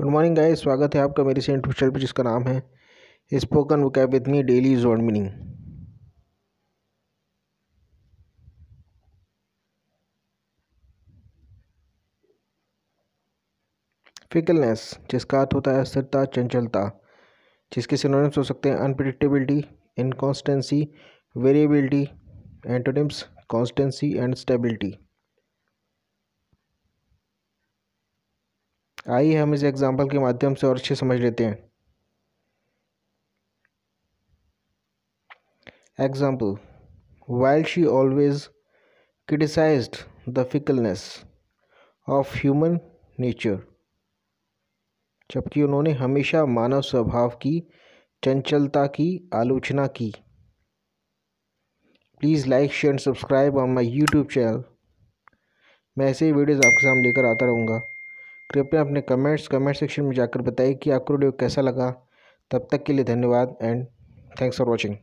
good morning guys स्वागत है आपका मेरे सेंट ट्यूशन पर जिसका नाम है spoken vocab with me daily is on meaning fickleness जिसका अर्थ होता है अस्थिरता चंचलता जिसके सिनोनिम्स हो सकते हैं unpredictability inconstancy variability antonyms constancy and stability आइए हम इस एग्ज़ाम्पल के माध्यम से और अच्छे समझ लेते हैं example while she always criticized the fickleness of human nature जबकि उन्होंने हमेशा मानव स्वभाव की चंचलता की आलोचना की please like share and subscribe on my YouTube channel मैं ऐसे ही वीडियोज़ आपके सामने लेकर आता रहूँगा कृपया अपने कमेंट्स कमेंट सेक्शन में जाकर बताइए कि आपको वीडियो कैसा लगा तब तक के लिए धन्यवाद एंड थैंक्स फॉर वॉचिंग